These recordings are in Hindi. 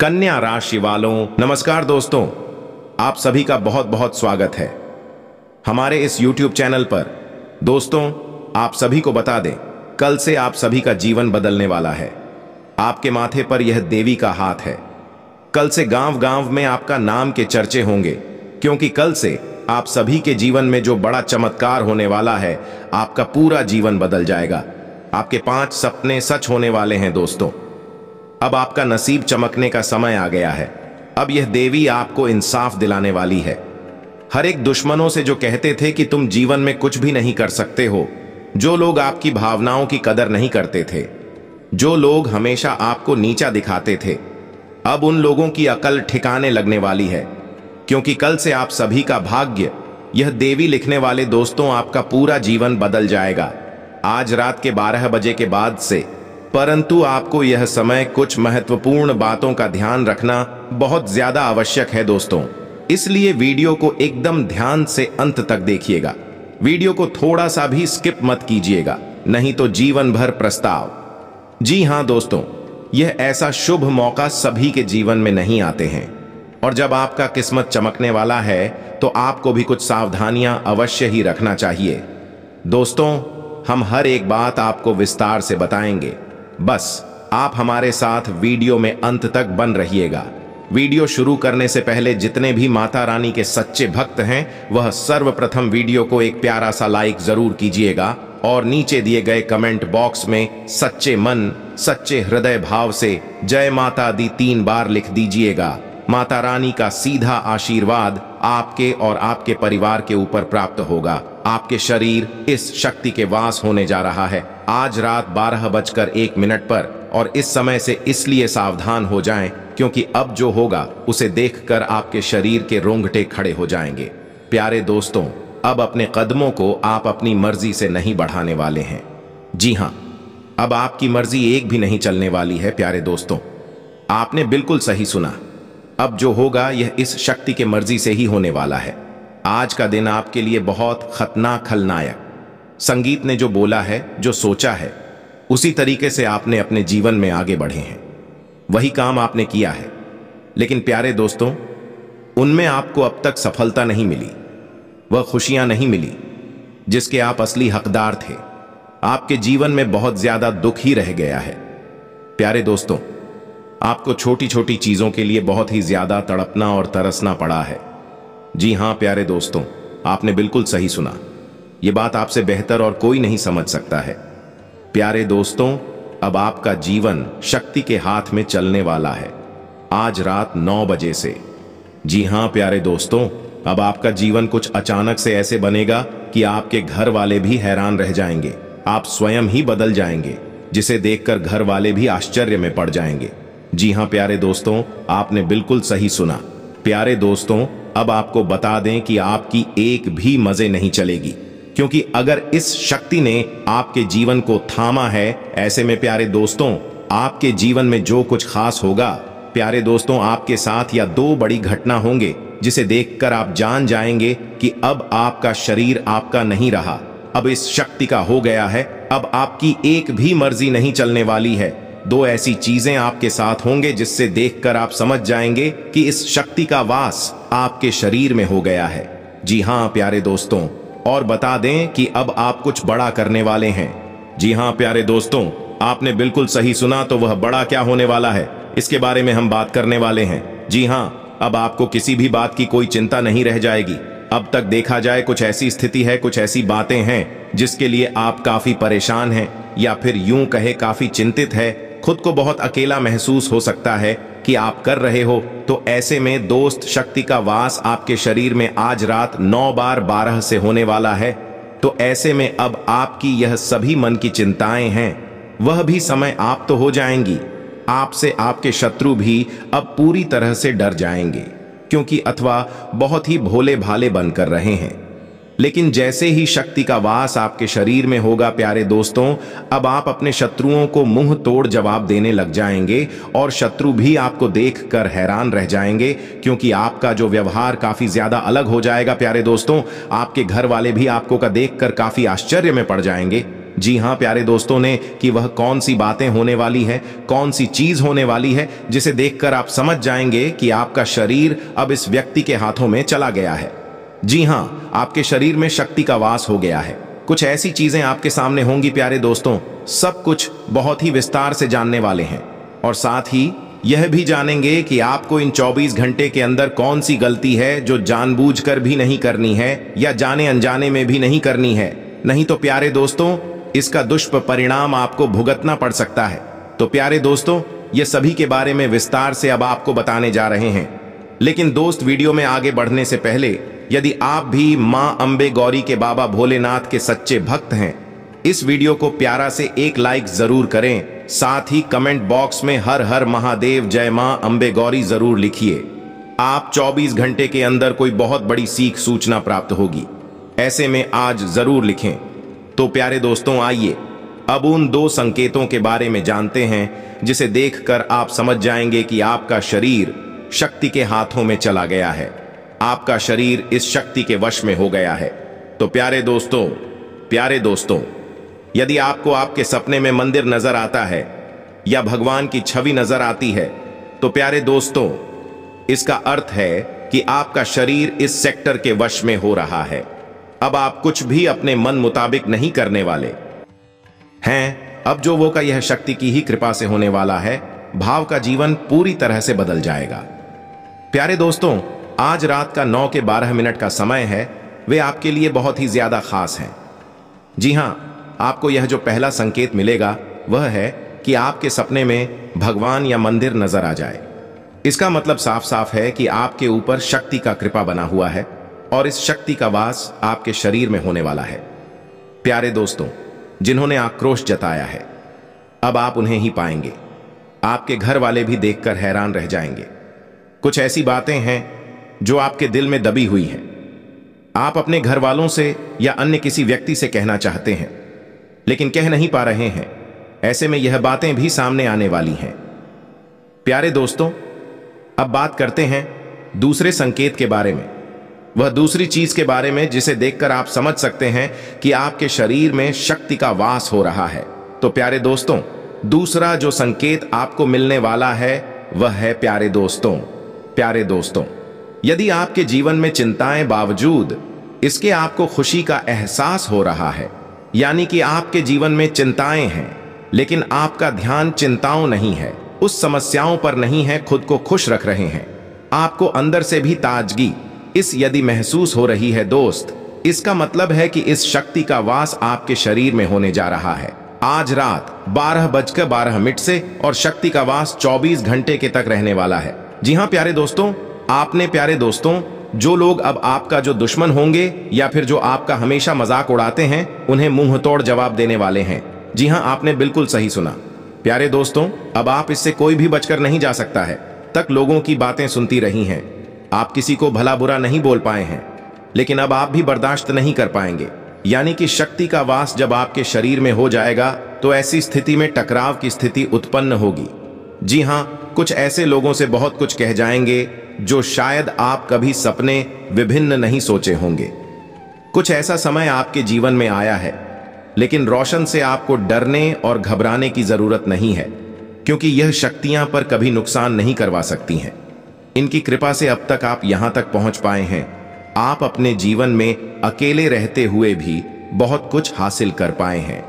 कन्या राशि वालों नमस्कार दोस्तों आप सभी का बहुत बहुत स्वागत है हमारे इस YouTube चैनल पर दोस्तों आप सभी को बता दें कल से आप सभी का जीवन बदलने वाला है आपके माथे पर यह देवी का हाथ है कल से गांव गांव में आपका नाम के चर्चे होंगे क्योंकि कल से आप सभी के जीवन में जो बड़ा चमत्कार होने वाला है आपका पूरा जीवन बदल जाएगा आपके पांच सपने सच होने वाले हैं दोस्तों अब आपका नसीब चमकने का समय आ गया है अब यह देवी आपको इंसाफ दिलाने वाली है हर एक दुश्मनों से जो कहते थे कि तुम जीवन में कुछ भी नहीं कर सकते हो जो लोग आपकी भावनाओं की कदर नहीं करते थे जो लोग हमेशा आपको नीचा दिखाते थे अब उन लोगों की अकल ठिकाने लगने वाली है क्योंकि कल से आप सभी का भाग्य यह देवी लिखने वाले दोस्तों आपका पूरा जीवन बदल जाएगा आज रात के 12 बजे के बाद से परंतु आपको यह समय कुछ महत्वपूर्ण बातों का ध्यान रखना बहुत ज्यादा आवश्यक है दोस्तों इसलिए वीडियो को एकदम ध्यान से अंत तक देखिएगा वीडियो को थोड़ा सा भी स्किप मत कीजिएगा नहीं तो जीवन भर प्रस्ताव जी हाँ दोस्तों यह ऐसा शुभ मौका सभी के जीवन में नहीं आते हैं और जब आपका किस्मत चमकने वाला है तो आपको भी कुछ सावधानियां अवश्य ही रखना चाहिए दोस्तों हम हर एक बात आपको विस्तार से बताएंगे बस आप हमारे साथ वीडियो में अंत तक बन रहिएगा वीडियो शुरू करने से पहले जितने भी माता रानी के सच्चे भक्त हैं वह सर्वप्रथम वीडियो को एक प्यारा सा लाइक जरूर कीजिएगा और नीचे दिए गए कमेंट बॉक्स में सच्चे मन सच्चे हृदय भाव से जय माता दी तीन बार लिख दीजिएगा माता रानी का सीधा आशीर्वाद आपके और आपके परिवार के ऊपर प्राप्त होगा आपके शरीर इस शक्ति के वास होने जा रहा है आज रात बारह बजकर एक मिनट पर और इस समय से इसलिए सावधान हो जाएं क्योंकि अब जो होगा उसे देखकर आपके शरीर के रोंगटे खड़े हो जाएंगे प्यारे दोस्तों अब अपने कदमों को आप अपनी मर्जी से नहीं बढ़ाने वाले हैं जी हाँ अब आपकी मर्जी एक भी नहीं चलने वाली है प्यारे दोस्तों आपने बिल्कुल सही सुना अब जो होगा यह इस शक्ति के मर्जी से ही होने वाला है आज का दिन आपके लिए बहुत खतना खलनायक संगीत ने जो बोला है जो सोचा है उसी तरीके से आपने अपने जीवन में आगे बढ़े हैं वही काम आपने किया है लेकिन प्यारे दोस्तों उनमें आपको अब तक सफलता नहीं मिली वह खुशियां नहीं मिली जिसके आप असली हकदार थे आपके जीवन में बहुत ज्यादा दुख ही रह गया है प्यारे दोस्तों आपको छोटी छोटी चीजों के लिए बहुत ही ज्यादा तड़पना और तरसना पड़ा है जी हाँ प्यारे दोस्तों आपने बिल्कुल सही सुना ये बात आपसे बेहतर और कोई नहीं समझ सकता है प्यारे दोस्तों अब आपका जीवन शक्ति के हाथ में चलने वाला है आज रात नौ बजे से जी हाँ प्यारे दोस्तों अब आपका जीवन कुछ अचानक से ऐसे बनेगा कि आपके घर वाले भी हैरान रह जाएंगे आप स्वयं ही बदल जाएंगे जिसे देखकर घर वाले भी आश्चर्य में पड़ जाएंगे जी हाँ प्यारे दोस्तों आपने बिल्कुल सही सुना प्यारे दोस्तों अब आपको बता दें कि आपकी एक भी मजे नहीं चलेगी क्योंकि अगर इस शक्ति ने आपके जीवन को थामा है ऐसे में प्यारे दोस्तों आपके जीवन में जो कुछ खास होगा प्यारे दोस्तों आपके साथ या दो बड़ी घटना होंगे जिसे देखकर आप जान जाएंगे कि अब आपका शरीर आपका नहीं रहा अब इस शक्ति का हो गया है अब आपकी एक भी मर्जी नहीं चलने वाली है दो ऐसी चीजें आपके साथ होंगे जिससे देखकर आप समझ जाएंगे कि इस शक्ति का वास आपके शरीर में हो गया है जी हाँ प्यारे दोस्तों और बता दें कि अब आप कुछ बड़ा करने वाले हैं जी हाँ प्यारे दोस्तों आपने बिल्कुल सही सुना तो वह बड़ा क्या होने वाला है इसके बारे में हम बात करने वाले हैं जी हाँ अब आपको किसी भी बात की कोई चिंता नहीं रह जाएगी अब तक देखा जाए कुछ ऐसी स्थिति है कुछ ऐसी बातें हैं जिसके लिए आप काफी परेशान हैं या फिर यूं कहे काफी चिंतित है खुद को बहुत अकेला महसूस हो सकता है कि आप कर रहे हो तो ऐसे में दोस्त शक्ति का वास आपके शरीर में आज रात नौ बार बारह से होने वाला है तो ऐसे में अब आपकी यह सभी मन की चिंताएं हैं वह भी समय आप तो हो जाएंगी आपसे आपके शत्रु भी अब पूरी तरह से डर जाएंगे क्योंकि अथवा बहुत ही भोले भाले बनकर रहे हैं लेकिन जैसे ही शक्ति का वास आपके शरीर में होगा प्यारे दोस्तों अब आप अपने शत्रुओं को मुंह तोड़ जवाब देने लग जाएंगे और शत्रु भी आपको देख कर हैरान रह जाएंगे क्योंकि आपका जो व्यवहार काफी ज्यादा अलग हो जाएगा प्यारे दोस्तों आपके घर वाले भी आपको का देख कर काफी आश्चर्य में पड़ जाएंगे जी हाँ प्यारे दोस्तों ने कि वह कौन सी बातें होने वाली है कौन सी चीज होने वाली है जिसे देखकर आप समझ जाएंगे कि आपका शरीर अब इस व्यक्ति के हाथों में चला गया है जी हाँ आपके शरीर में शक्ति का वास हो गया है कुछ ऐसी चीजें आपके सामने होंगी प्यारे दोस्तों सब कुछ बहुत ही विस्तार से जानने वाले हैं और साथ ही यह भी जानेंगे कि आपको इन 24 घंटे के अंदर कौन सी गलती है जो जानबूझकर भी नहीं करनी है या जाने अनजाने में भी नहीं करनी है नहीं तो प्यारे दोस्तों इसका दुष्परिणाम आपको भुगतना पड़ सकता है तो प्यारे दोस्तों ये सभी के बारे में विस्तार से अब आपको बताने जा रहे हैं लेकिन दोस्त वीडियो में आगे बढ़ने से पहले यदि आप भी मां अंबे गौरी के बाबा भोलेनाथ के सच्चे भक्त हैं इस वीडियो को प्यारा से एक लाइक जरूर करें साथ ही कमेंट बॉक्स में हर हर महादेव जय मां अंबे गौरी जरूर लिखिए आप 24 घंटे के अंदर कोई बहुत बड़ी सीख सूचना प्राप्त होगी ऐसे में आज जरूर लिखें तो प्यारे दोस्तों आइए अब उन दो संकेतों के बारे में जानते हैं जिसे देखकर आप समझ जाएंगे कि आपका शरीर शक्ति के हाथों में चला गया है आपका शरीर इस शक्ति के वश में हो गया है तो प्यारे दोस्तों प्यारे दोस्तों यदि आपको आपके सपने में मंदिर नजर आता है या भगवान की छवि नजर आती है तो प्यारे दोस्तों इसका अर्थ है कि आपका शरीर इस सेक्टर के वश में हो रहा है अब आप कुछ भी अपने मन मुताबिक नहीं करने वाले हैं अब जो वो का यह शक्ति की ही कृपा से होने वाला है भाव का जीवन पूरी तरह से बदल जाएगा प्यारे दोस्तों आज रात का नौ के बारह मिनट का समय है वे आपके लिए बहुत ही ज़्यादा खास हैं जी हाँ आपको यह जो पहला संकेत मिलेगा वह है कि आपके सपने में भगवान या मंदिर नजर आ जाए इसका मतलब साफ साफ है कि आपके ऊपर शक्ति का कृपा बना हुआ है और इस शक्ति का वास आपके शरीर में होने वाला है प्यारे दोस्तों जिन्होंने आक्रोश जताया है अब आप उन्हें ही पाएंगे आपके घर वाले भी देखकर हैरान रह जाएंगे कुछ ऐसी बातें हैं जो आपके दिल में दबी हुई है आप अपने घर वालों से या अन्य किसी व्यक्ति से कहना चाहते हैं लेकिन कह नहीं पा रहे हैं ऐसे में यह बातें भी सामने आने वाली हैं प्यारे दोस्तों अब बात करते हैं दूसरे संकेत के बारे में वह दूसरी चीज के बारे में जिसे देखकर आप समझ सकते हैं कि आपके शरीर में शक्ति का वास हो रहा है तो प्यारे दोस्तों दूसरा जो संकेत आपको मिलने वाला है वह है प्यारे दोस्तों प्यारे दोस्तों यदि आपके जीवन में चिंताएं बावजूद इसके आपको खुशी का एहसास हो रहा है यानी कि आपके जीवन में चिंताएं हैं लेकिन आपका ध्यान चिंताओं नहीं है उस समस्याओं पर नहीं है खुद को खुश रख रहे हैं आपको अंदर से भी ताजगी इस यदि महसूस हो रही है दोस्त इसका मतलब है कि इस शक्ति का वास आपके शरीर में होने जा रहा है आज रात बारह बजकर बारह मिनट से और शक्ति का वास 24 घंटे के तक रहने वाला है जी हाँ प्यारे दोस्तों आपने प्यारे दोस्तों जो लोग अब आपका जो दुश्मन होंगे या फिर जो आपका हमेशा मजाक उड़ाते हैं उन्हें मुंह तोड़ जवाब देने वाले हैं जी हाँ आपने बिल्कुल सही सुना प्यारे दोस्तों अब आप इससे कोई भी बचकर नहीं जा सकता है तक लोगों की बातें सुनती रही हैं आप किसी को भला बुरा नहीं बोल पाए हैं लेकिन अब आप भी बर्दाश्त नहीं कर पाएंगे यानी कि शक्ति का वास जब आपके शरीर में हो जाएगा तो ऐसी स्थिति में टकराव की स्थिति उत्पन्न होगी जी हाँ कुछ ऐसे लोगों से बहुत कुछ कह जाएंगे जो शायद आप कभी सपने विभिन्न नहीं सोचे होंगे कुछ ऐसा समय आपके जीवन में आया है लेकिन रोशन से आपको डरने और घबराने की जरूरत नहीं है क्योंकि यह शक्तियां पर कभी नुकसान नहीं करवा सकती हैं इनकी कृपा से अब तक आप यहां तक पहुंच पाए हैं आप अपने जीवन में अकेले रहते हुए भी बहुत कुछ हासिल कर पाए हैं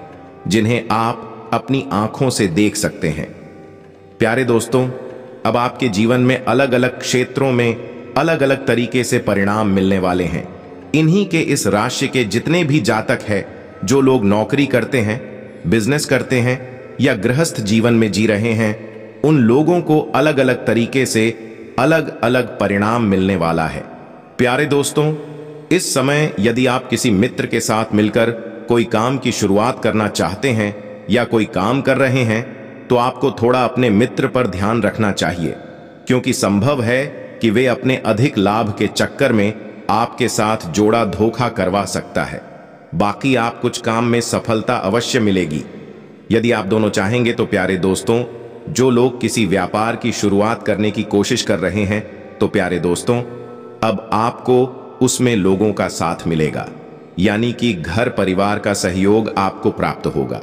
जिन्हें आप अपनी आंखों से देख सकते हैं प्यारे दोस्तों अब आपके जीवन में अलग अलग क्षेत्रों में अलग अलग तरीके से परिणाम मिलने वाले हैं इन्हीं के इस राशि के जितने भी जातक है जो लोग नौकरी करते हैं बिजनेस करते हैं या गृहस्थ जीवन में जी रहे हैं उन लोगों को अलग अलग तरीके से अलग अलग परिणाम मिलने वाला है प्यारे दोस्तों इस समय यदि आप किसी मित्र के साथ मिलकर कोई काम की शुरुआत करना चाहते हैं या कोई काम कर रहे हैं तो आपको थोड़ा अपने मित्र पर ध्यान रखना चाहिए क्योंकि संभव है कि वे अपने अधिक लाभ के चक्कर में आपके साथ जोड़ा धोखा करवा सकता है बाकी आप कुछ काम में सफलता अवश्य मिलेगी यदि आप दोनों चाहेंगे तो प्यारे दोस्तों जो लोग किसी व्यापार की शुरुआत करने की कोशिश कर रहे हैं तो प्यारे दोस्तों अब आपको उसमें लोगों का साथ मिलेगा यानी कि घर परिवार का सहयोग आपको प्राप्त होगा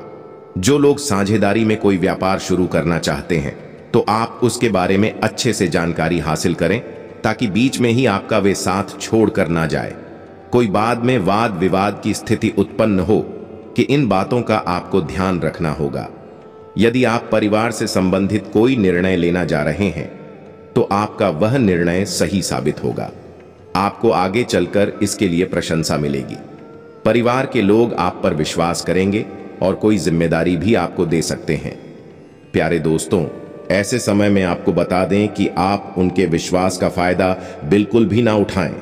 जो लोग साझेदारी में कोई व्यापार शुरू करना चाहते हैं तो आप उसके बारे में अच्छे से जानकारी हासिल करें ताकि बीच में ही आपका वे साथ छोड़कर ना जाए कोई बाद में वाद विवाद की स्थिति उत्पन्न हो कि इन बातों का आपको ध्यान रखना होगा यदि आप परिवार से संबंधित कोई निर्णय लेना जा रहे हैं तो आपका वह निर्णय सही साबित होगा आपको आगे चलकर इसके लिए प्रशंसा मिलेगी परिवार के लोग आप पर विश्वास करेंगे और कोई जिम्मेदारी भी आपको दे सकते हैं प्यारे दोस्तों ऐसे समय में आपको बता दें कि आप उनके विश्वास का फायदा बिल्कुल भी ना उठाएं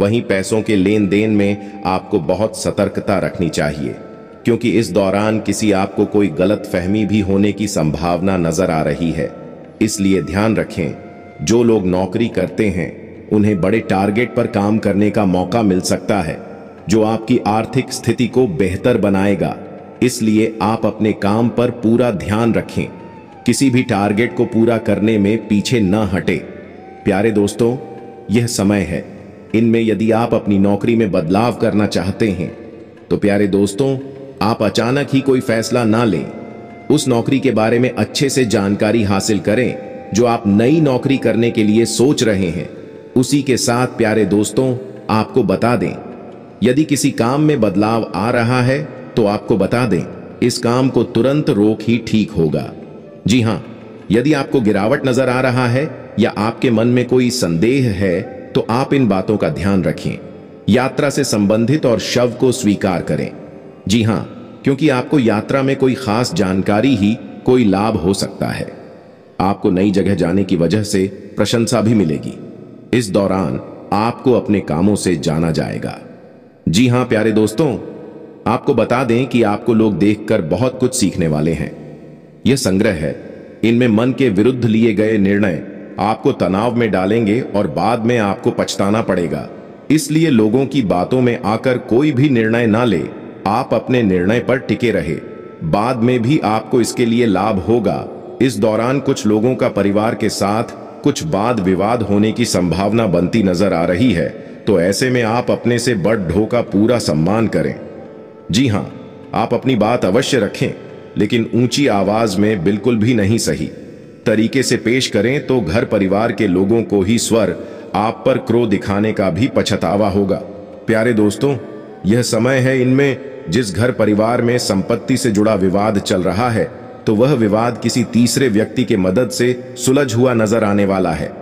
वहीं पैसों के लेन देन में आपको बहुत सतर्कता रखनी चाहिए क्योंकि इस दौरान किसी आपको कोई गलत फहमी भी होने की संभावना नजर आ रही है इसलिए ध्यान रखें जो लोग नौकरी करते हैं उन्हें बड़े टारगेट पर काम करने का मौका मिल सकता है जो आपकी आर्थिक स्थिति को बेहतर बनाएगा इसलिए आप अपने काम पर पूरा ध्यान रखें किसी भी टारगेट को पूरा करने में पीछे न हटे प्यारे दोस्तों यह समय है इनमें यदि आप अपनी नौकरी में बदलाव करना चाहते हैं तो प्यारे दोस्तों आप अचानक ही कोई फैसला ना लें उस नौकरी के बारे में अच्छे से जानकारी हासिल करें जो आप नई नौकरी करने के लिए सोच रहे हैं उसी के साथ प्यारे दोस्तों आपको बता दें यदि किसी काम में बदलाव आ रहा है तो आपको बता दें इस काम को तुरंत रोक ही ठीक होगा जी हाँ यदि आपको गिरावट नजर आ रहा है या आपके मन में कोई संदेह है तो आप इन बातों का ध्यान रखें यात्रा से संबंधित और शव को स्वीकार करें जी हां क्योंकि आपको यात्रा में कोई खास जानकारी ही कोई लाभ हो सकता है आपको नई जगह जाने की वजह से प्रशंसा भी मिलेगी इस दौरान आपको अपने कामों से जाना जाएगा जी हां प्यारे दोस्तों आपको बता दें कि आपको लोग देखकर बहुत कुछ सीखने वाले हैं यह संग्रह है इनमें मन के विरुद्ध लिए गए निर्णय आपको तनाव में डालेंगे और बाद में आपको पछताना पड़ेगा इसलिए लोगों की बातों में आकर कोई भी निर्णय ना ले आप अपने निर्णय पर टिके रहे बाद में भी आपको इसके लिए लाभ होगा इस दौरान कुछ लोगों का परिवार के साथ कुछ वाद विवाद होने की संभावना बनती नजर आ रही है तो ऐसे में आप अपने से बड़ ढो का पूरा सम्मान करें जी हाँ आप अपनी बात अवश्य रखें लेकिन ऊंची आवाज में बिल्कुल भी नहीं सही तरीके से पेश करें तो घर परिवार के लोगों को ही स्वर आप पर क्रो दिखाने का भी पछतावा होगा प्यारे दोस्तों यह समय है इनमें जिस घर परिवार में संपत्ति से जुड़ा विवाद चल रहा है तो वह विवाद किसी तीसरे व्यक्ति के मदद से सुलझ हुआ नजर आने वाला है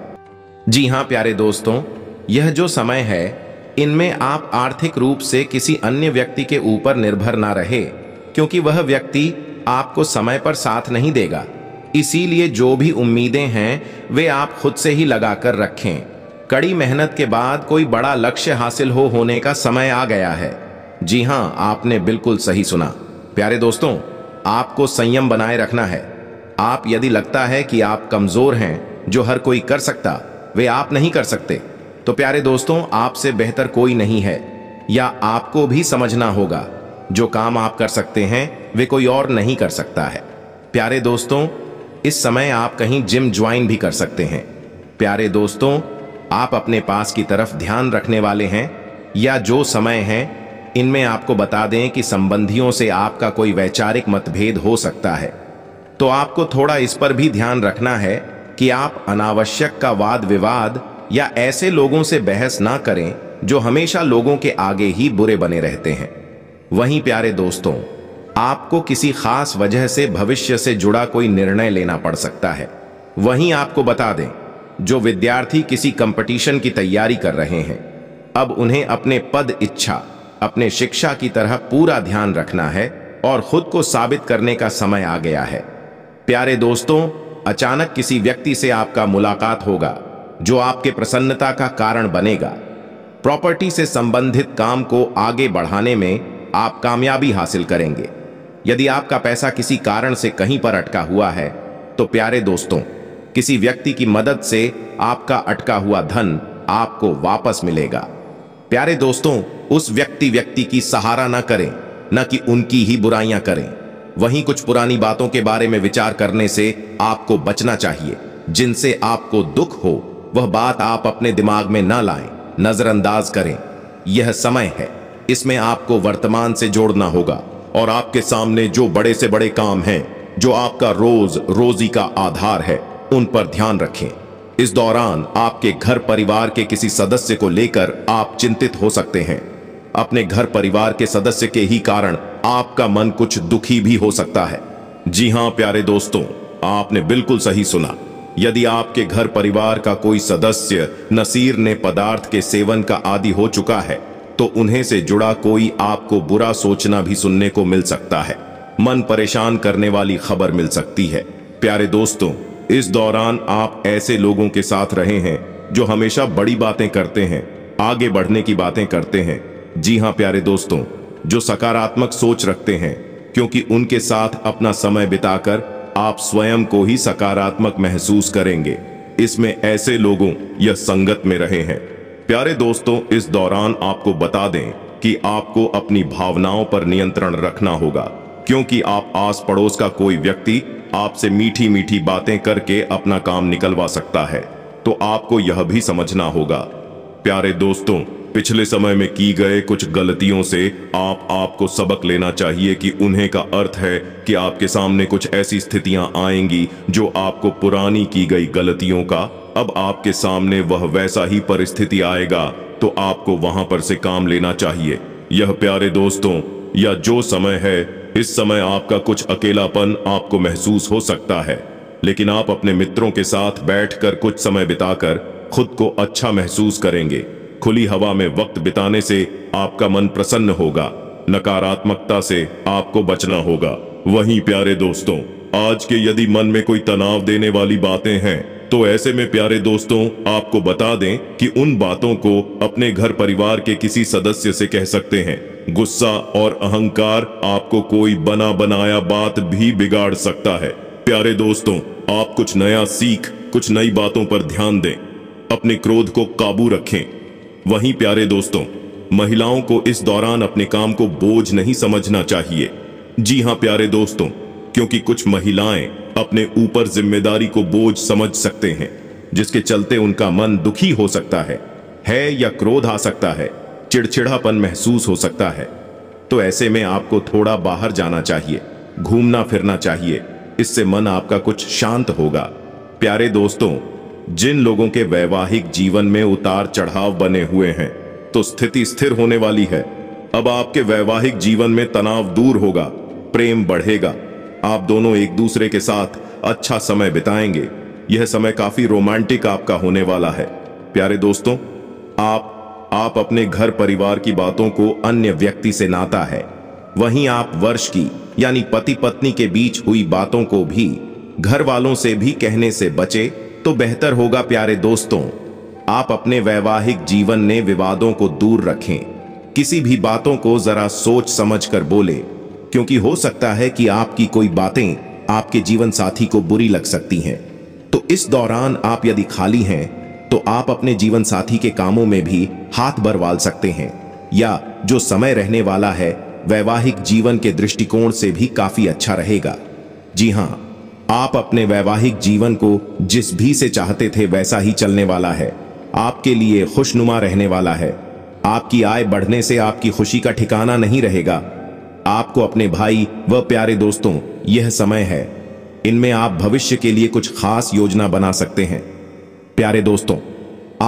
जी हाँ प्यारे दोस्तों यह जो समय है इनमें आप आर्थिक रूप से किसी अन्य व्यक्ति के ऊपर निर्भर ना रहे क्योंकि वह व्यक्ति आपको समय पर साथ नहीं देगा इसीलिए जो भी उम्मीदें हैं वे आप खुद से ही लगाकर रखें कड़ी मेहनत के बाद कोई बड़ा लक्ष्य हासिल हो होने का समय आ गया है जी हाँ आपने बिल्कुल सही सुना प्यारे दोस्तों आपको संयम बनाए रखना है आप यदि लगता है कि आप कमजोर हैं जो हर कोई कर सकता वे आप नहीं कर सकते तो प्यारे दोस्तों आपसे बेहतर कोई नहीं है या आपको भी समझना होगा जो काम आप कर सकते हैं वे कोई और नहीं कर सकता है प्यारे दोस्तों इस समय आप कहीं जिम ज्वाइन भी कर सकते हैं प्यारे दोस्तों आप अपने पास की तरफ ध्यान रखने वाले हैं या जो समय है इनमें आपको बता दें कि संबंधियों से आपका कोई वैचारिक मतभेद हो सकता है तो आपको थोड़ा इस पर भी ध्यान रखना है कि आप अनावश्यक का वाद विवाद या ऐसे लोगों से बहस ना करें जो हमेशा लोगों के आगे ही बुरे बने रहते हैं वहीं प्यारे दोस्तों आपको किसी खास वजह से भविष्य से जुड़ा कोई निर्णय लेना पड़ सकता है वहीं आपको बता दें जो विद्यार्थी किसी कंपटीशन की तैयारी कर रहे हैं अब उन्हें अपने पद इच्छा अपने शिक्षा की तरह पूरा ध्यान रखना है और खुद को साबित करने का समय आ गया है प्यारे दोस्तों अचानक किसी व्यक्ति से आपका मुलाकात होगा जो आपके प्रसन्नता का कारण बनेगा प्रॉपर्टी से संबंधित काम को आगे बढ़ाने में आप कामयाबी हासिल करेंगे यदि आपका पैसा किसी कारण से कहीं पर अटका हुआ है तो प्यारे दोस्तों किसी व्यक्ति की मदद से आपका अटका हुआ धन आपको वापस मिलेगा प्यारे दोस्तों उस व्यक्ति व्यक्ति की सहारा ना करें न कि उनकी ही बुराइयां करें वहीं कुछ पुरानी बातों के बारे में विचार करने से आपको बचना चाहिए जिनसे आपको दुख हो वह बात आप अपने दिमाग में ना लाएं, नज़रअंदाज करें यह समय है इसमें आपको वर्तमान से जोड़ना होगा और आपके सामने जो बड़े से बड़े काम हैं जो आपका रोज रोजी का आधार है उन पर ध्यान रखें इस दौरान आपके घर परिवार के किसी सदस्य को लेकर आप चिंतित हो सकते हैं अपने घर परिवार के सदस्य के ही कारण आपका मन कुछ दुखी भी हो सकता है जी हां प्यारे दोस्तों आपने बिल्कुल सही सुना यदि आपके घर परिवार का कोई सदस्य नसीर ने पदार्थ के सेवन का आदि हो चुका है तो उन्हें से जुड़ा कोई आपको बुरा सोचना भी सुनने को मिल सकता है मन परेशान करने वाली खबर मिल सकती है प्यारे दोस्तों इस दौरान आप ऐसे लोगों के साथ रहे हैं जो हमेशा बड़ी बातें करते हैं आगे बढ़ने की बातें करते हैं जी हाँ प्यारे दोस्तों जो सकारात्मक सोच रखते हैं क्योंकि उनके साथ अपना समय बिताकर आप स्वयं को ही सकारात्मक महसूस करेंगे इसमें ऐसे लोगों या संगत में रहे हैं प्यारे दोस्तों इस दौरान आपको बता दें कि आपको अपनी भावनाओं पर नियंत्रण रखना होगा क्योंकि आप आस पड़ोस का कोई व्यक्ति आपसे मीठी मीठी बातें करके अपना काम निकलवा सकता है तो आपको यह भी समझना होगा प्यारे दोस्तों पिछले समय में की गए कुछ गलतियों से आप आपको सबक लेना चाहिए कि उन्हें का अर्थ है कि आपके सामने कुछ ऐसी स्थितियां आएंगी जो आपको पुरानी की गई गलतियों का अब आपके सामने वह वैसा ही परिस्थिति आएगा तो आपको वहां पर से काम लेना चाहिए यह प्यारे दोस्तों या जो समय है इस समय आपका कुछ अकेलापन आपको महसूस हो सकता है लेकिन आप अपने मित्रों के साथ बैठकर कुछ समय बिताकर खुद को अच्छा महसूस करेंगे खुली हवा में वक्त बिताने से आपका मन प्रसन्न होगा नकारात्मकता से आपको बचना होगा वहीं प्यारे दोस्तों आज के यदि मन में कोई तनाव देने वाली बातें हैं तो ऐसे में प्यारे दोस्तों आपको बता दें कि उन बातों को अपने घर परिवार के किसी सदस्य से कह सकते हैं गुस्सा और अहंकार आपको कोई बना बनाया बात भी बिगाड़ सकता है प्यारे दोस्तों आप कुछ नया सीख कुछ नई बातों पर ध्यान दें अपने क्रोध को काबू रखें वहीं प्यारे दोस्तों महिलाओं को इस दौरान अपने काम को बोझ नहीं समझना चाहिए जी हां प्यारे दोस्तों क्योंकि कुछ महिलाएं अपने ऊपर जिम्मेदारी को बोझ समझ सकते हैं जिसके चलते उनका मन दुखी हो सकता है है या क्रोध आ सकता है चिड़चिड़ापन महसूस हो सकता है तो ऐसे में आपको थोड़ा बाहर जाना चाहिए घूमना फिरना चाहिए इससे मन आपका कुछ शांत होगा प्यारे दोस्तों जिन लोगों के वैवाहिक जीवन में उतार चढ़ाव बने हुए हैं तो स्थिति स्थिर होने वाली है अब आपके वैवाहिक जीवन में तनाव दूर होगा प्रेम बढ़ेगा आप दोनों एक दूसरे के साथ अच्छा समय बिताएंगे यह समय काफी रोमांटिक आपका होने वाला है प्यारे दोस्तों आप आप अपने घर परिवार की बातों को अन्य व्यक्ति से नाता है वहीं आप वर्ष की यानी पति पत्नी के बीच हुई बातों को भी घर वालों से भी कहने से बचे तो बेहतर होगा प्यारे दोस्तों आप अपने वैवाहिक जीवन में विवादों को दूर रखें किसी भी बातों को जरा सोच समझ कर बोले क्योंकि हो सकता है कि आपकी कोई बातें आपके जीवन साथी को बुरी लग सकती हैं तो इस दौरान आप यदि खाली हैं तो आप अपने जीवन साथी के कामों में भी हाथ बरवाल सकते हैं या जो समय रहने वाला है वैवाहिक जीवन के दृष्टिकोण से भी काफी अच्छा रहेगा जी हाँ आप अपने वैवाहिक जीवन को जिस भी से चाहते थे वैसा ही चलने वाला है आपके लिए खुशनुमा रहने वाला है आपकी आय बढ़ने से आपकी खुशी का ठिकाना नहीं रहेगा आपको अपने भाई व प्यारे दोस्तों यह समय है इनमें आप भविष्य के लिए कुछ खास योजना बना सकते हैं प्यारे दोस्तों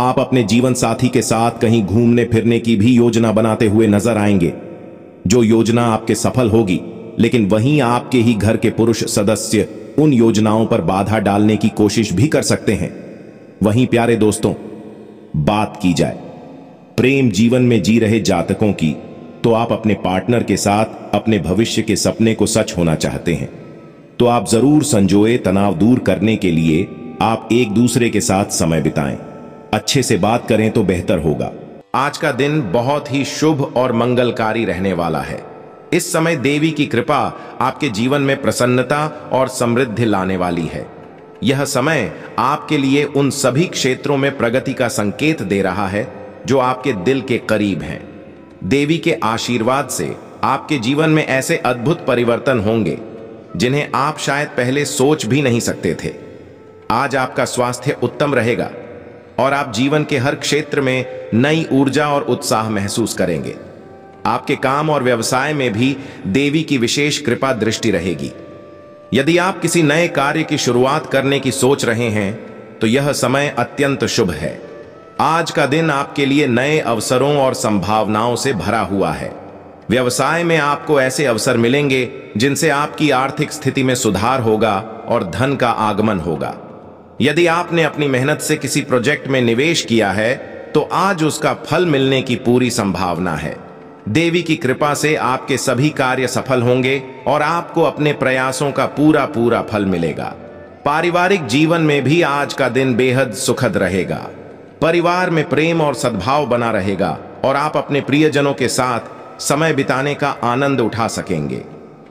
आप अपने जीवन साथी के साथ कहीं घूमने फिरने की भी योजना बनाते हुए नजर आएंगे जो योजना आपके सफल होगी लेकिन वहीं आपके ही घर के पुरुष सदस्य उन योजनाओं पर बाधा डालने की कोशिश भी कर सकते हैं वहीं प्यारे दोस्तों बात की जाए प्रेम जीवन में जी रहे जातकों की तो आप अपने पार्टनर के साथ अपने भविष्य के सपने को सच होना चाहते हैं तो आप जरूर संजोए तनाव दूर करने के लिए आप एक दूसरे के साथ समय बिताएं अच्छे से बात करें तो बेहतर होगा आज का दिन बहुत ही शुभ और मंगलकारी रहने वाला है इस समय देवी की कृपा आपके जीवन में प्रसन्नता और समृद्धि लाने वाली है यह समय आपके लिए उन सभी क्षेत्रों में प्रगति का संकेत दे रहा है जो आपके दिल के करीब हैं देवी के आशीर्वाद से आपके जीवन में ऐसे अद्भुत परिवर्तन होंगे जिन्हें आप शायद पहले सोच भी नहीं सकते थे आज आपका स्वास्थ्य उत्तम रहेगा और आप जीवन के हर क्षेत्र में नई ऊर्जा और उत्साह महसूस करेंगे आपके काम और व्यवसाय में भी देवी की विशेष कृपा दृष्टि रहेगी यदि आप किसी नए कार्य की शुरुआत करने की सोच रहे हैं तो यह समय अत्यंत शुभ है आज का दिन आपके लिए नए अवसरों और संभावनाओं से भरा हुआ है व्यवसाय में आपको ऐसे अवसर मिलेंगे जिनसे आपकी आर्थिक स्थिति में सुधार होगा और धन का आगमन होगा यदि आपने अपनी मेहनत से किसी प्रोजेक्ट में निवेश किया है तो आज उसका फल मिलने की पूरी संभावना है देवी की कृपा से आपके सभी कार्य सफल होंगे और आपको अपने प्रयासों का पूरा पूरा फल मिलेगा पारिवारिक जीवन में भी आज का दिन बेहद सुखद रहेगा परिवार में प्रेम और सद्भाव बना रहेगा और आप अपने प्रियजनों के साथ समय बिताने का आनंद उठा सकेंगे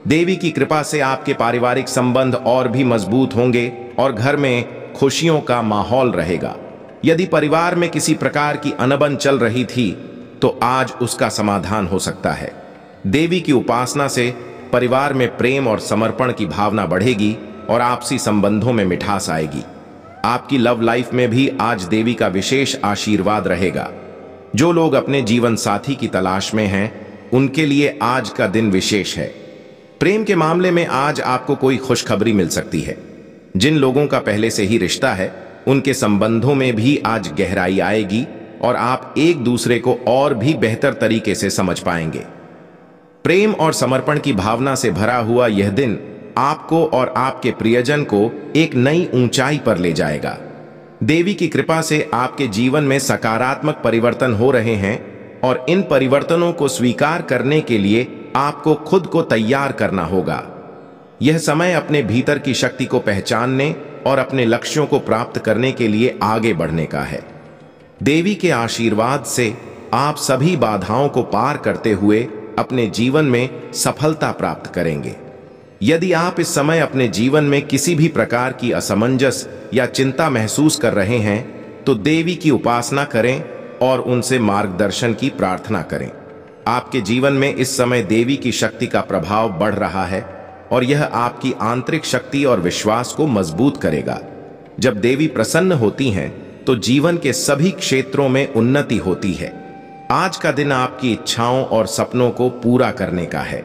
देवी की कृपा से आपके पारिवारिक संबंध और भी मजबूत होंगे और घर में खुशियों का माहौल रहेगा यदि परिवार में किसी प्रकार की अनबन चल रही थी तो आज उसका समाधान हो सकता है देवी की उपासना से परिवार में प्रेम और समर्पण की भावना बढ़ेगी और आपसी संबंधों में मिठास आएगी आपकी लव लाइफ में भी आज देवी का विशेष आशीर्वाद रहेगा जो लोग अपने जीवन साथी की तलाश में हैं उनके लिए आज का दिन विशेष है प्रेम के मामले में आज आपको कोई खुशखबरी मिल सकती है जिन लोगों का पहले से ही रिश्ता है उनके संबंधों में भी आज गहराई आएगी और आप एक दूसरे को और भी बेहतर तरीके से समझ पाएंगे प्रेम और समर्पण की भावना से भरा हुआ यह दिन आपको और आपके प्रियजन को एक नई ऊंचाई पर ले जाएगा देवी की कृपा से आपके जीवन में सकारात्मक परिवर्तन हो रहे हैं और इन परिवर्तनों को स्वीकार करने के लिए आपको खुद को तैयार करना होगा यह समय अपने भीतर की शक्ति को पहचानने और अपने लक्ष्यों को प्राप्त करने के लिए आगे बढ़ने का है देवी के आशीर्वाद से आप सभी बाधाओं को पार करते हुए अपने जीवन में सफलता प्राप्त करेंगे यदि आप इस समय अपने जीवन में किसी भी प्रकार की असमंजस या चिंता महसूस कर रहे हैं तो देवी की उपासना करें और उनसे मार्गदर्शन की प्रार्थना करें आपके जीवन में इस समय देवी की शक्ति का प्रभाव बढ़ रहा है और यह आपकी आंतरिक शक्ति और विश्वास को मजबूत करेगा जब देवी प्रसन्न होती हैं तो जीवन के सभी क्षेत्रों में उन्नति होती है आज का दिन आपकी इच्छाओं और सपनों को पूरा करने का है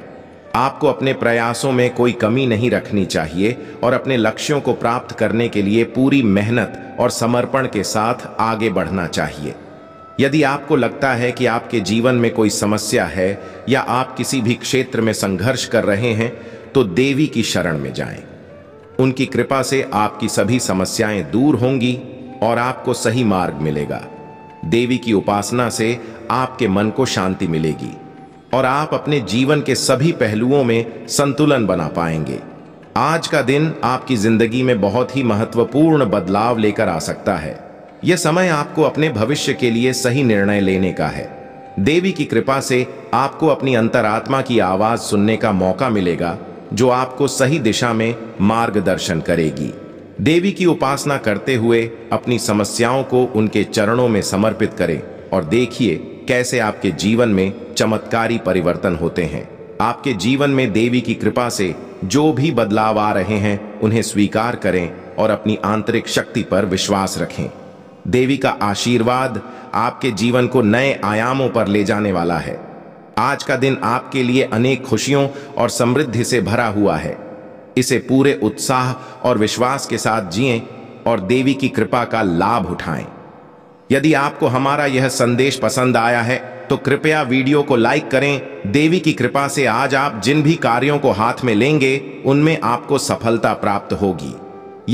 आपको अपने प्रयासों में कोई कमी नहीं रखनी चाहिए और अपने लक्ष्यों को प्राप्त करने के लिए पूरी मेहनत और समर्पण के साथ आगे बढ़ना चाहिए यदि आपको लगता है कि आपके जीवन में कोई समस्या है या आप किसी भी क्षेत्र में संघर्ष कर रहे हैं तो देवी की शरण में जाएं। उनकी कृपा से आपकी सभी समस्याएं दूर होंगी और आपको सही मार्ग मिलेगा देवी की उपासना से आपके मन को शांति मिलेगी और आप अपने जीवन के सभी पहलुओं में संतुलन बना पाएंगे आज का दिन आपकी जिंदगी में बहुत ही महत्वपूर्ण बदलाव लेकर आ सकता है यह समय आपको अपने भविष्य के लिए सही निर्णय लेने का है देवी की कृपा से आपको अपनी अंतरात्मा की आवाज सुनने का मौका मिलेगा जो आपको सही दिशा में मार्गदर्शन करेगी देवी की उपासना करते हुए अपनी समस्याओं को उनके चरणों में समर्पित करें और देखिए कैसे आपके जीवन में चमत्कारी परिवर्तन होते हैं आपके जीवन में देवी की कृपा से जो भी बदलाव आ रहे हैं उन्हें स्वीकार करें और अपनी आंतरिक शक्ति पर विश्वास रखें देवी का आशीर्वाद आपके जीवन को नए आयामों पर ले जाने वाला है आज का दिन आपके लिए अनेक खुशियों और समृद्धि से भरा हुआ है इसे पूरे उत्साह और विश्वास के साथ जिए और देवी की कृपा का लाभ उठाएं यदि आपको हमारा यह संदेश पसंद आया है तो कृपया वीडियो को लाइक करें देवी की कृपा से आज आप जिन भी कार्यों को हाथ में लेंगे उनमें आपको सफलता प्राप्त होगी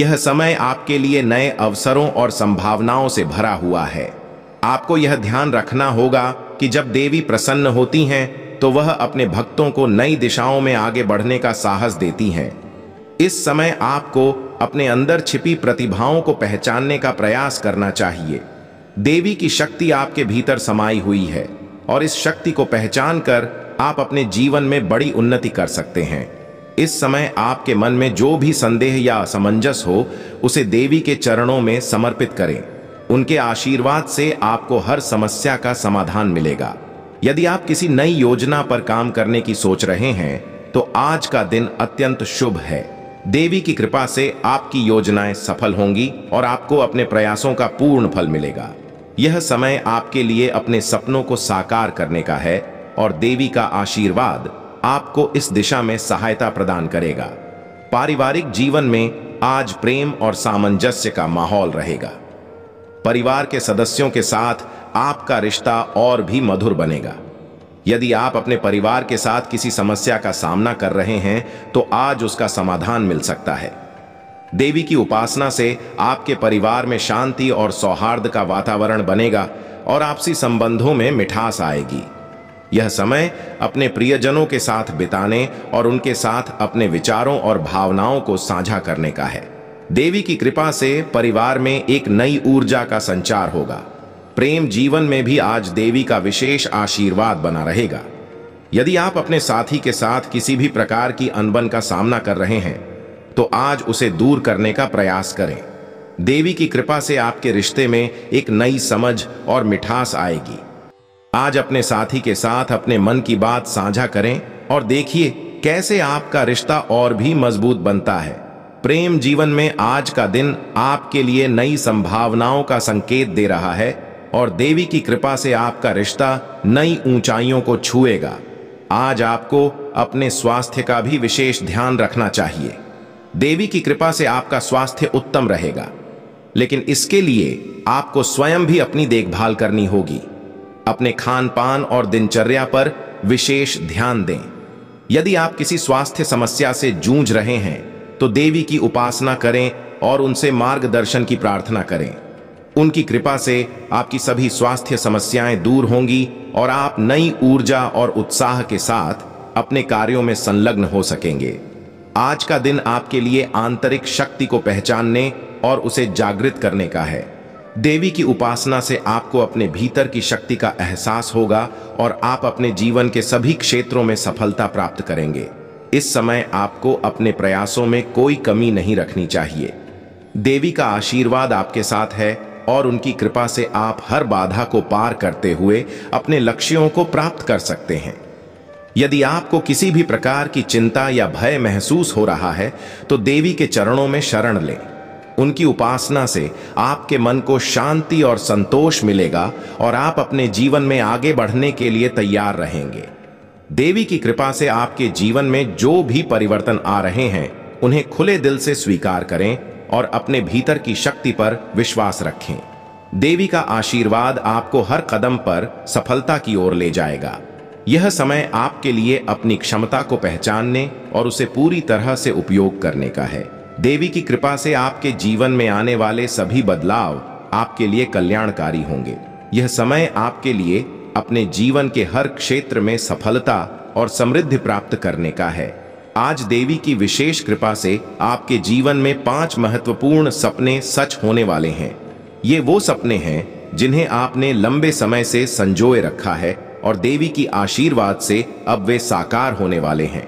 यह समय आपके लिए नए अवसरों और संभावनाओं से भरा हुआ है आपको यह ध्यान रखना होगा कि जब देवी प्रसन्न होती हैं तो वह अपने भक्तों को नई दिशाओं में आगे बढ़ने का साहस देती हैं इस समय आपको अपने अंदर छिपी प्रतिभाओं को पहचानने का प्रयास करना चाहिए देवी की शक्ति आपके भीतर समाई हुई है और इस शक्ति को पहचान कर आप अपने जीवन में बड़ी उन्नति कर सकते हैं इस समय आपके मन में जो भी संदेह या असमंजस हो उसे देवी के चरणों में समर्पित करें उनके आशीर्वाद से आपको हर समस्या का समाधान मिलेगा यदि आप किसी नई योजना पर काम करने की सोच रहे हैं तो आज का दिन अत्यंत शुभ है देवी की कृपा से आपकी योजनाएं सफल होंगी और आपको अपने प्रयासों का पूर्ण फल मिलेगा यह समय आपके लिए अपने सपनों को साकार करने का है और देवी का आशीर्वाद आपको इस दिशा में सहायता प्रदान करेगा पारिवारिक जीवन में आज प्रेम और सामंजस्य का माहौल रहेगा परिवार के सदस्यों के साथ आपका रिश्ता और भी मधुर बनेगा यदि आप अपने परिवार के साथ किसी समस्या का सामना कर रहे हैं तो आज उसका समाधान मिल सकता है देवी की उपासना से आपके परिवार में शांति और सौहार्द का वातावरण बनेगा और आपसी संबंधों में मिठास आएगी यह समय अपने प्रियजनों के साथ बिताने और उनके साथ अपने विचारों और भावनाओं को साझा करने का है देवी की कृपा से परिवार में एक नई ऊर्जा का संचार होगा प्रेम जीवन में भी आज देवी का विशेष आशीर्वाद बना रहेगा यदि आप अपने साथी के साथ किसी भी प्रकार की अनबन का सामना कर रहे हैं तो आज उसे दूर करने का प्रयास करें देवी की कृपा से आपके रिश्ते में एक नई समझ और मिठास आएगी आज अपने साथी के साथ अपने मन की बात साझा करें और देखिए कैसे आपका रिश्ता और भी मजबूत बनता है प्रेम जीवन में आज का दिन आपके लिए नई संभावनाओं का संकेत दे रहा है और देवी की कृपा से आपका रिश्ता नई ऊंचाइयों को छुएगा आज आपको अपने स्वास्थ्य का भी विशेष ध्यान रखना चाहिए देवी की कृपा से आपका स्वास्थ्य उत्तम रहेगा लेकिन इसके लिए आपको स्वयं भी अपनी देखभाल करनी होगी अपने खान पान और दिनचर्या पर विशेष ध्यान दें यदि आप किसी स्वास्थ्य समस्या से जूझ रहे हैं तो देवी की उपासना करें और उनसे मार्गदर्शन की प्रार्थना करें उनकी कृपा से आपकी सभी स्वास्थ्य समस्याएं दूर होंगी और आप नई ऊर्जा और उत्साह के साथ अपने कार्यों में संलग्न हो सकेंगे आज का दिन आपके लिए आंतरिक शक्ति को पहचानने और उसे जागृत करने का है देवी की उपासना से आपको अपने भीतर की शक्ति का एहसास होगा और आप अपने जीवन के सभी क्षेत्रों में सफलता प्राप्त करेंगे इस समय आपको अपने प्रयासों में कोई कमी नहीं रखनी चाहिए देवी का आशीर्वाद आपके साथ है और उनकी कृपा से आप हर बाधा को पार करते हुए अपने लक्ष्यों को प्राप्त कर सकते हैं यदि आपको किसी भी प्रकार की चिंता या भय महसूस हो रहा है तो देवी के चरणों में शरण लें उनकी उपासना से आपके मन को शांति और संतोष मिलेगा और आप अपने जीवन में आगे बढ़ने के लिए तैयार रहेंगे देवी की कृपा से आपके जीवन में जो भी परिवर्तन आ रहे हैं उन्हें खुले दिल से स्वीकार करें और अपने भीतर की शक्ति पर विश्वास रखें देवी का आशीर्वाद आपको हर कदम पर सफलता की ओर ले जाएगा यह समय आपके लिए अपनी क्षमता को पहचानने और उसे पूरी तरह से उपयोग करने का है देवी की कृपा से आपके जीवन में आने वाले सभी बदलाव आपके लिए कल्याणकारी होंगे यह समय आपके लिए अपने जीवन के हर क्षेत्र में सफलता और समृद्धि प्राप्त करने का है आज देवी की विशेष कृपा से आपके जीवन में पांच महत्वपूर्ण सपने सच होने वाले हैं ये वो सपने हैं जिन्हें आपने लंबे समय से संजोए रखा है और देवी की आशीर्वाद से अब वे साकार होने वाले हैं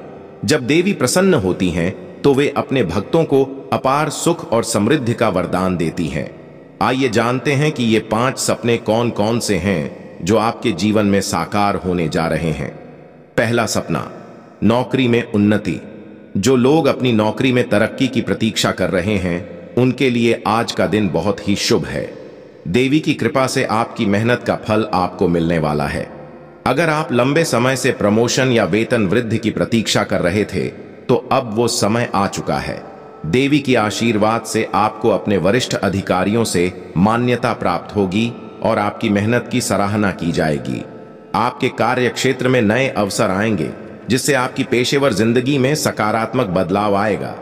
जब देवी प्रसन्न होती हैं तो वे अपने भक्तों को अपार सुख और समृद्धि का वरदान देती हैं आइए जानते हैं कि ये पांच सपने कौन कौन से हैं जो आपके जीवन में साकार होने जा रहे हैं पहला सपना नौकरी में उन्नति जो लोग अपनी नौकरी में तरक्की की प्रतीक्षा कर रहे हैं उनके लिए आज का दिन बहुत ही शुभ है देवी की कृपा से आपकी मेहनत का फल आपको मिलने वाला है अगर आप लंबे समय से प्रमोशन या वेतन वृद्धि की प्रतीक्षा कर रहे थे तो अब वो समय आ चुका है देवी की आशीर्वाद से आपको अपने वरिष्ठ अधिकारियों से मान्यता प्राप्त होगी और आपकी मेहनत की सराहना की जाएगी आपके कार्य क्षेत्र में नए अवसर आएंगे जिससे आपकी पेशेवर जिंदगी में सकारात्मक बदलाव आएगा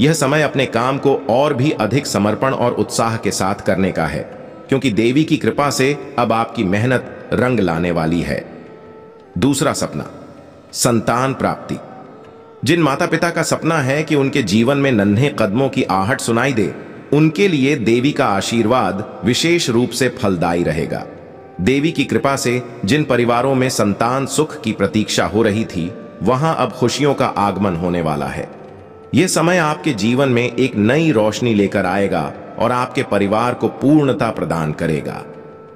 यह समय अपने काम को और भी अधिक समर्पण और उत्साह के साथ करने का है क्योंकि देवी की कृपा से अब आपकी मेहनत रंग लाने वाली है दूसरा सपना संतान प्राप्ति जिन माता पिता का सपना है कि उनके जीवन में नन्हे कदमों की आहट सुनाई दे उनके लिए देवी का आशीर्वाद विशेष रूप से फलदायी रहेगा देवी की कृपा से जिन परिवारों में संतान सुख की प्रतीक्षा हो रही थी वहां अब खुशियों का आगमन होने वाला है यह समय आपके जीवन में एक नई रोशनी लेकर आएगा और आपके परिवार को पूर्णता प्रदान करेगा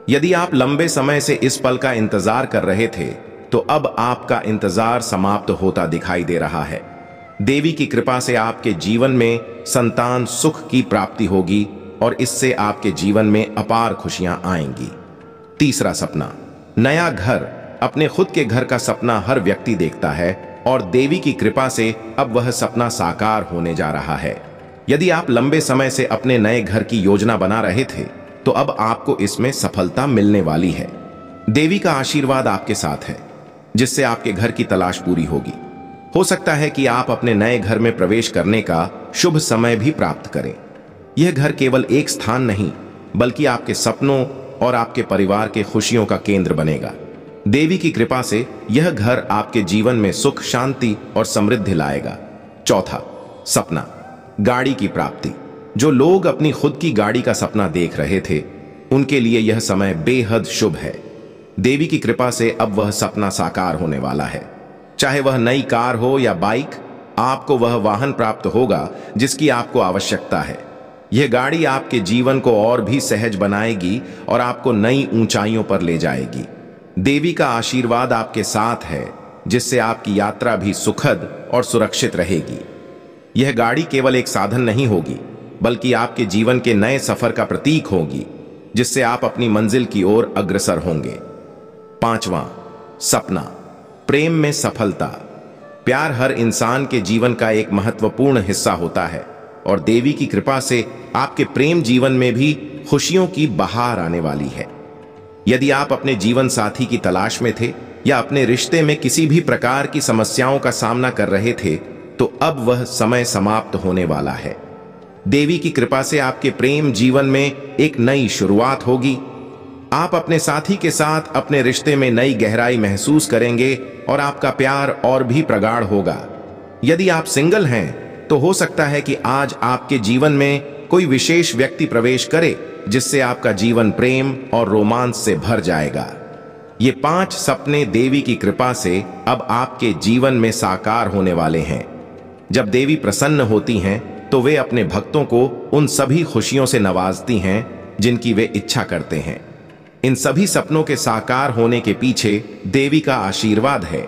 यदि आप लंबे समय से इस पल का इंतजार कर रहे थे तो अब आपका इंतजार समाप्त होता दिखाई दे रहा है देवी की कृपा से आपके जीवन में संतान सुख की प्राप्ति होगी और इससे आपके जीवन में अपार खुशियां आएंगी तीसरा सपना नया घर अपने खुद के घर का सपना हर व्यक्ति देखता है और देवी की कृपा से अब वह सपना साकार होने जा रहा है यदि आप लंबे समय से अपने नए घर की योजना बना रहे थे तो अब आपको इसमें सफलता मिलने वाली है देवी का आशीर्वाद आपके साथ है जिससे आपके घर की तलाश पूरी होगी हो सकता है कि आप अपने नए घर में प्रवेश करने का शुभ समय भी प्राप्त करें यह घर केवल एक स्थान नहीं बल्कि आपके सपनों और आपके परिवार के खुशियों का केंद्र बनेगा देवी की कृपा से यह घर आपके जीवन में सुख शांति और समृद्धि लाएगा चौथा सपना गाड़ी की प्राप्ति जो लोग अपनी खुद की गाड़ी का सपना देख रहे थे उनके लिए यह समय बेहद शुभ है देवी की कृपा से अब वह सपना साकार होने वाला है चाहे वह नई कार हो या बाइक आपको वह वाहन प्राप्त होगा जिसकी आपको आवश्यकता है यह गाड़ी आपके जीवन को और भी सहज बनाएगी और आपको नई ऊंचाइयों पर ले जाएगी देवी का आशीर्वाद आपके साथ है जिससे आपकी यात्रा भी सुखद और सुरक्षित रहेगी यह गाड़ी केवल एक साधन नहीं होगी बल्कि आपके जीवन के नए सफर का प्रतीक होगी जिससे आप अपनी मंजिल की ओर अग्रसर होंगे पांचवा सपना प्रेम में सफलता प्यार हर इंसान के जीवन का एक महत्वपूर्ण हिस्सा होता है और देवी की कृपा से आपके प्रेम जीवन में भी खुशियों की बहार आने वाली है यदि आप अपने जीवन साथी की तलाश में थे या अपने रिश्ते में किसी भी प्रकार की समस्याओं का सामना कर रहे थे तो अब वह समय समाप्त होने वाला है देवी की कृपा से आपके प्रेम जीवन में एक नई शुरुआत होगी आप अपने साथी के साथ अपने रिश्ते में नई गहराई महसूस करेंगे और आपका प्यार और भी प्रगाढ़ होगा यदि आप सिंगल हैं तो हो सकता है कि आज आपके जीवन में कोई विशेष व्यक्ति प्रवेश करे जिससे आपका जीवन प्रेम और रोमांस से भर जाएगा ये पांच सपने देवी की कृपा से अब आपके जीवन में साकार होने वाले हैं जब देवी प्रसन्न होती हैं तो वे अपने भक्तों को उन सभी खुशियों से नवाजती हैं जिनकी वे इच्छा करते हैं इन सभी सपनों के साकार होने के पीछे देवी का आशीर्वाद है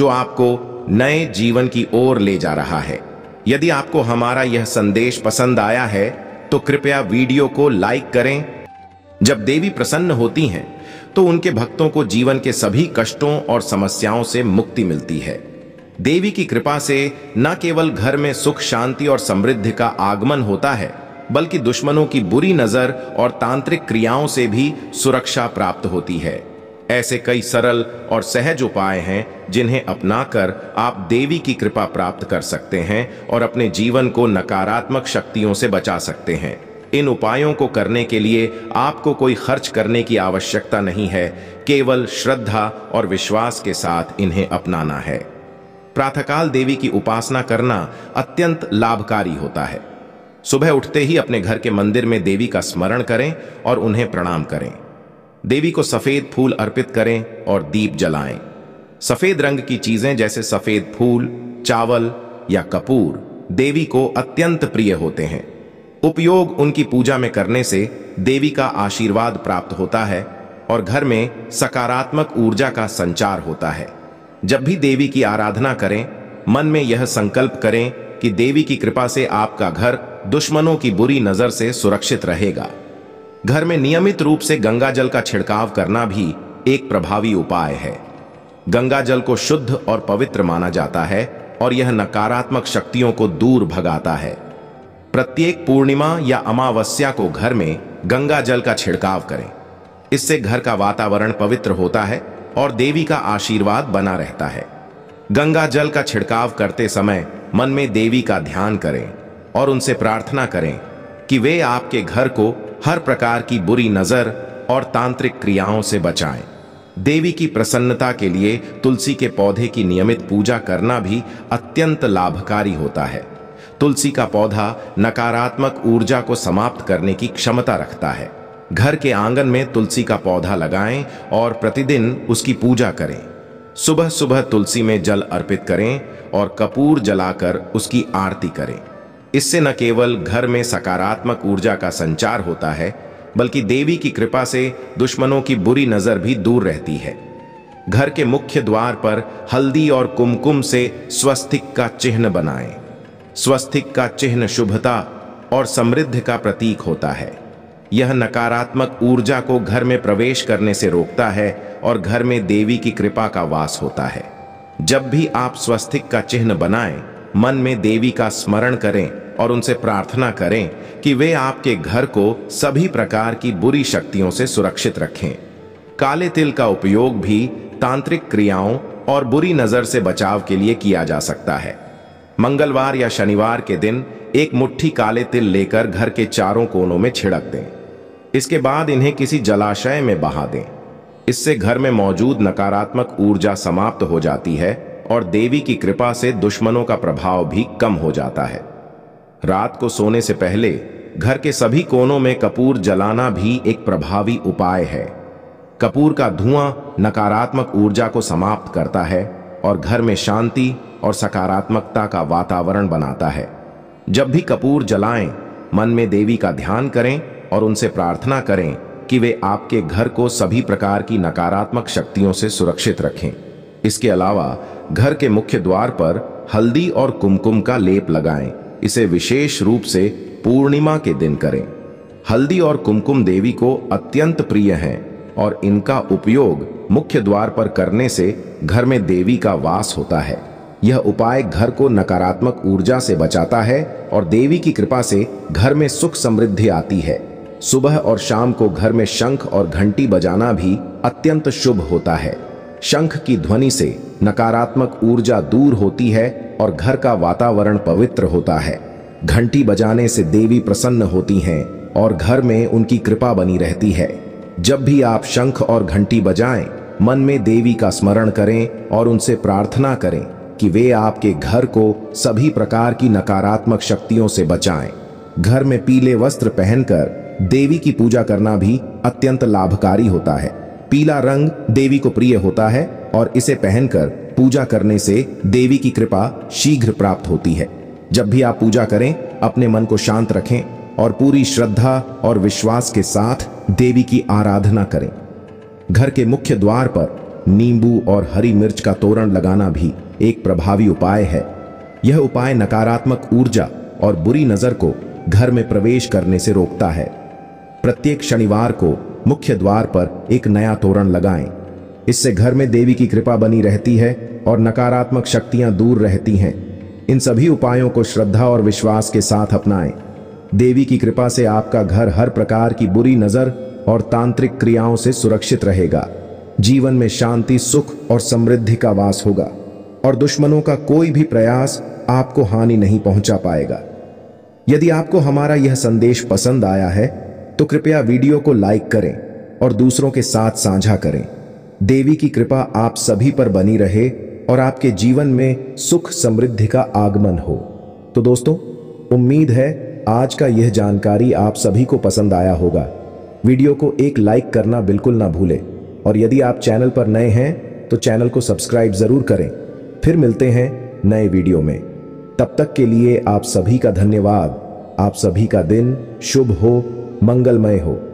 जो आपको नए जीवन की ओर ले जा रहा है यदि आपको हमारा यह संदेश पसंद आया है तो कृपया वीडियो को लाइक करें जब देवी प्रसन्न होती हैं तो उनके भक्तों को जीवन के सभी कष्टों और समस्याओं से मुक्ति मिलती है देवी की कृपा से न केवल घर में सुख शांति और समृद्धि का आगमन होता है बल्कि दुश्मनों की बुरी नजर और तांत्रिक क्रियाओं से भी सुरक्षा प्राप्त होती है ऐसे कई सरल और सहज उपाय हैं जिन्हें अपनाकर आप देवी की कृपा प्राप्त कर सकते हैं और अपने जीवन को नकारात्मक शक्तियों से बचा सकते हैं इन उपायों को करने के लिए आपको कोई खर्च करने की आवश्यकता नहीं है केवल श्रद्धा और विश्वास के साथ इन्हें अपनाना है प्रातःकाल देवी की उपासना करना अत्यंत लाभकारी होता है सुबह उठते ही अपने घर के मंदिर में देवी का स्मरण करें और उन्हें प्रणाम करें देवी को सफ़ेद फूल अर्पित करें और दीप जलाएं। सफ़ेद रंग की चीज़ें जैसे सफ़ेद फूल चावल या कपूर देवी को अत्यंत प्रिय होते हैं उपयोग उनकी पूजा में करने से देवी का आशीर्वाद प्राप्त होता है और घर में सकारात्मक ऊर्जा का संचार होता है जब भी देवी की आराधना करें मन में यह संकल्प करें कि देवी की कृपा से आपका घर दुश्मनों की बुरी नज़र से सुरक्षित रहेगा घर में नियमित रूप से गंगा जल का छिड़काव करना भी एक प्रभावी उपाय है गंगा जल को शुद्ध और पवित्र माना जाता है और यह नकारात्मक शक्तियों को दूर भगाता है प्रत्येक पूर्णिमा या अमावस्या को घर में गंगा जल का छिड़काव करें इससे घर का वातावरण पवित्र होता है और देवी का आशीर्वाद बना रहता है गंगा जल का छिड़काव करते समय मन में देवी का ध्यान करें और उनसे प्रार्थना करें कि वे आपके घर को हर प्रकार की बुरी नज़र और तांत्रिक क्रियाओं से बचाएं। देवी की प्रसन्नता के लिए तुलसी के पौधे की नियमित पूजा करना भी अत्यंत लाभकारी होता है तुलसी का पौधा नकारात्मक ऊर्जा को समाप्त करने की क्षमता रखता है घर के आंगन में तुलसी का पौधा लगाएं और प्रतिदिन उसकी पूजा करें सुबह सुबह तुलसी में जल अर्पित करें और कपूर जलाकर उसकी आरती करें इससे न केवल घर में सकारात्मक ऊर्जा का संचार होता है बल्कि देवी की कृपा से दुश्मनों की बुरी नजर भी दूर रहती है घर के मुख्य द्वार पर हल्दी और कुमकुम से स्वस्तिक का चिन्ह बनाएं। स्वस्तिक का चिन्ह शुभता और समृद्धि का प्रतीक होता है यह नकारात्मक ऊर्जा को घर में प्रवेश करने से रोकता है और घर में देवी की कृपा का वास होता है जब भी आप स्वस्तिक का चिन्ह बनाएं, मन में देवी का स्मरण करें और उनसे प्रार्थना करें कि वे आपके घर को सभी प्रकार की बुरी शक्तियों से सुरक्षित रखें काले तिल का उपयोग भी तांत्रिक क्रियाओं और बुरी नजर से बचाव के लिए किया जा सकता है मंगलवार या शनिवार के दिन एक मुट्ठी काले तिल लेकर घर के चारों कोनों में छिड़क दें इसके बाद इन्हें किसी जलाशय में बहा दें इससे घर में मौजूद नकारात्मक ऊर्जा समाप्त हो जाती है और देवी की कृपा से दुश्मनों का प्रभाव भी कम हो जाता है रात को सोने से पहले घर के सभी कोनों में कपूर जलाना भी एक प्रभावी उपाय है कपूर का धुआं नकारात्मक ऊर्जा को समाप्त करता है और घर में शांति और सकारात्मकता का वातावरण बनाता है जब भी कपूर जलाएं, मन में देवी का ध्यान करें और उनसे प्रार्थना करें कि वे आपके घर को सभी प्रकार की नकारात्मक शक्तियों से सुरक्षित रखें इसके अलावा घर के मुख्य द्वार पर हल्दी और कुमकुम का लेप लगाएं। इसे विशेष रूप से पूर्णिमा के दिन करें हल्दी और कुमकुम देवी को अत्यंत प्रिय हैं और इनका उपयोग मुख्य द्वार पर करने से घर में देवी का वास होता है यह उपाय घर को नकारात्मक ऊर्जा से बचाता है और देवी की कृपा से घर में सुख समृद्धि आती है सुबह और शाम को घर में शंख और घंटी बजाना भी अत्यंत शुभ होता है शंख की ध्वनि से नकारात्मक ऊर्जा दूर होती है और घर का वातावरण पवित्र होता है घंटी बजाने से देवी प्रसन्न होती हैं और घर में उनकी कृपा बनी रहती है जब भी आप शंख और घंटी बजाएं, मन में देवी का स्मरण करें और उनसे प्रार्थना करें कि वे आपके घर को सभी प्रकार की नकारात्मक शक्तियों से बचाएं। घर में पीले वस्त्र पहनकर देवी की पूजा करना भी अत्यंत लाभकारी होता है पीला रंग देवी को प्रिय होता है और इसे पहनकर पूजा करने से देवी की कृपा शीघ्र प्राप्त होती है जब भी आप पूजा करें अपने मन को शांत रखें और पूरी श्रद्धा और विश्वास के साथ देवी की आराधना करें घर के मुख्य द्वार पर नींबू और हरी मिर्च का तोरण लगाना भी एक प्रभावी उपाय है यह उपाय नकारात्मक ऊर्जा और बुरी नजर को घर में प्रवेश करने से रोकता है प्रत्येक शनिवार को मुख्य द्वार पर एक नया तोरण लगाएं। इससे घर में देवी की कृपा बनी रहती है और नकारात्मक शक्तियां दूर रहती हैं इन सभी उपायों को श्रद्धा और विश्वास के साथ अपनाएं देवी की कृपा से आपका घर हर प्रकार की बुरी नजर और तांत्रिक क्रियाओं से सुरक्षित रहेगा जीवन में शांति सुख और समृद्धि का वास होगा और दुश्मनों का कोई भी प्रयास आपको हानि नहीं पहुंचा पाएगा यदि आपको हमारा यह संदेश पसंद आया है तो कृपया वीडियो को लाइक करें और दूसरों के साथ साझा करें देवी की कृपा आप सभी पर बनी रहे और आपके जीवन में सुख समृद्धि का आगमन हो तो दोस्तों उम्मीद है आज का यह जानकारी आप सभी को पसंद आया होगा वीडियो को एक लाइक करना बिल्कुल ना भूले और यदि आप चैनल पर नए हैं तो चैनल को सब्सक्राइब जरूर करें फिर मिलते हैं नए वीडियो में तब तक के लिए आप सभी का धन्यवाद आप सभी का दिन शुभ हो मंगलमय हो